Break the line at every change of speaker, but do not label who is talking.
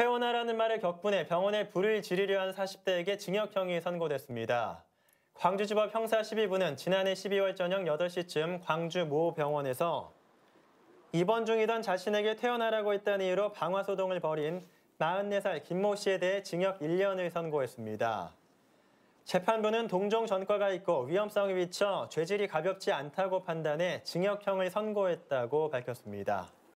퇴원하라는 말을 격분해 병원에 불을 지르려 한 40대에게 징역형이 선고됐습니다. 광주지법 형사 12부는 지난해 12월 저녁 8시쯤 광주 모 병원에서 입원 중이던 자신에게 퇴원하라고 했다는 이유로 방화소동을 벌인 44살 김모 씨에 대해 징역 1년을 선고했습니다. 재판부는 동종 전과가 있고 위험성이 미쳐 죄질이 가볍지 않다고 판단해 징역형을 선고했다고 밝혔습니다.